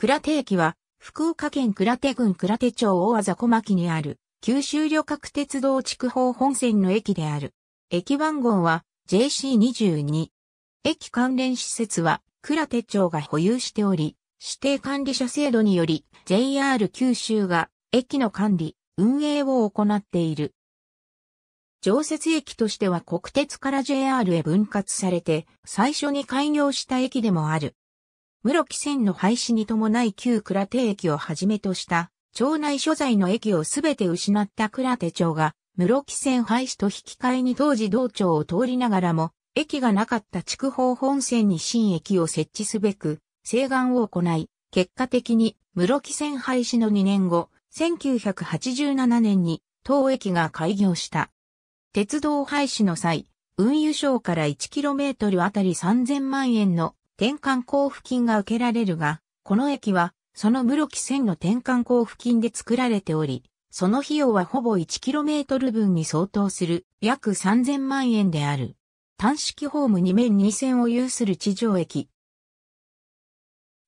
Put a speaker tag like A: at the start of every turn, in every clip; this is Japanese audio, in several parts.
A: 倉手駅は、福岡県倉手郡倉手町大和小牧にある、九州旅客鉄道筑豊本線の駅である。駅番号は JC22。駅関連施設は倉手町が保有しており、指定管理者制度により JR 九州が駅の管理、運営を行っている。常設駅としては国鉄から JR へ分割されて最初に開業した駅でもある。室木線の廃止に伴い旧倉手駅をはじめとした、町内所在の駅をすべて失った倉手町が、室木線廃止と引き換えに当時道庁を通りながらも、駅がなかった筑豊本線に新駅を設置すべく、請願を行い、結果的に室木線廃止の2年後、1987年に当駅が開業した。鉄道廃止の際、運輸省から 1km あたり3000万円の転換交付金が受けられるが、この駅は、その室木線の転換交付金で作られており、その費用はほぼ 1km 分に相当する約3000万円である。単式ホーム2面2線を有する地上駅。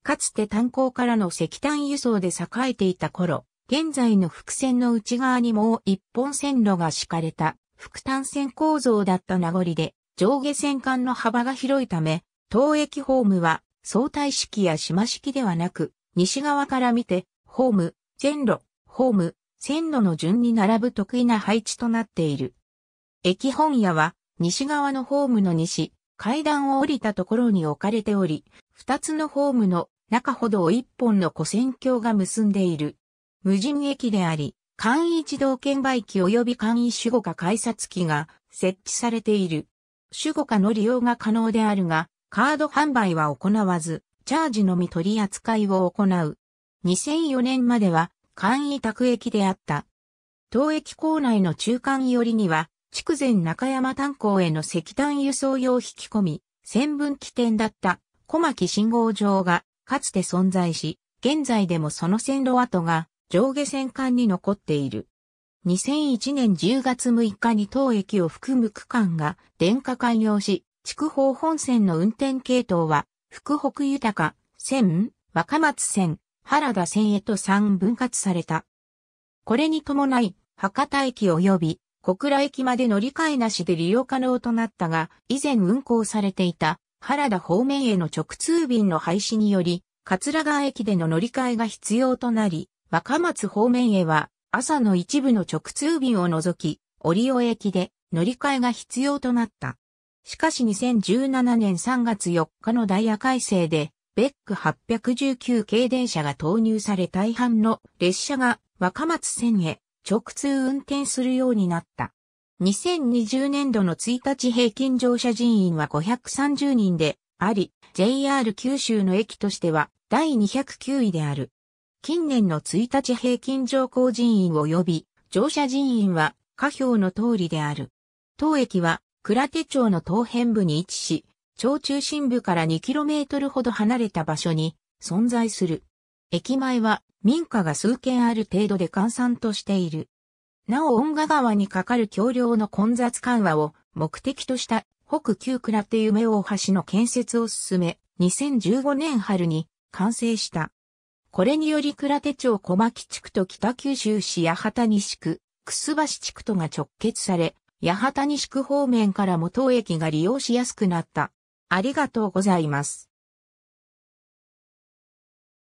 A: かつて炭鉱からの石炭輸送で栄えていた頃、現在の伏線の内側にもう一本線路が敷かれた副単線構造だった名残で、上下線間の幅が広いため、東駅ホームは相対式や島式ではなく、西側から見て、ホーム、全路、ホーム、線路の順に並ぶ得意な配置となっている。駅本屋は、西側のホームの西、階段を降りたところに置かれており、二つのホームの中ほどを一本の古線橋が結んでいる。無人駅であり、簡易自動券売機及び簡易守護課改札機が設置されている。守護下の利用が可能であるが、カード販売は行わず、チャージのみ取り扱いを行う。2004年までは簡易宅駅であった。当駅構内の中間寄りには、筑前中山炭鉱への石炭輸送用引き込み、線分起点だった小牧信号場がかつて存在し、現在でもその線路跡が上下線間に残っている。2001年10月6日に当駅を含む区間が電化開業し、筑豊本線の運転系統は、福北豊線、若松線、原田線へと3分割された。これに伴い、博多駅及び小倉駅まで乗り換えなしで利用可能となったが、以前運行されていた原田方面への直通便の廃止により、桂川駅での乗り換えが必要となり、若松方面へは朝の一部の直通便を除き、折尾駅で乗り換えが必要となった。しかし2017年3月4日のダイヤ改正で、ベック819系電車が投入され大半の列車が若松線へ直通運転するようになった。2020年度の1日平均乗車人員は530人であり、JR 九州の駅としては第209位である。近年の1日平均乗降人員及び乗車人員は下表の通りである。当駅は倉手町の東辺部に位置し、町中心部から 2km ほど離れた場所に存在する。駅前は民家が数軒ある程度で閑散としている。なお恩賀川に架かる橋梁の混雑緩和を目的とした北旧倉手夢大橋の建設を進め、2015年春に完成した。これにより倉手町小牧地区と北九州市八幡西区、楠橋地区とが直結され、八幡西区方面から元駅が利用しやすくなった。ありがとうございます。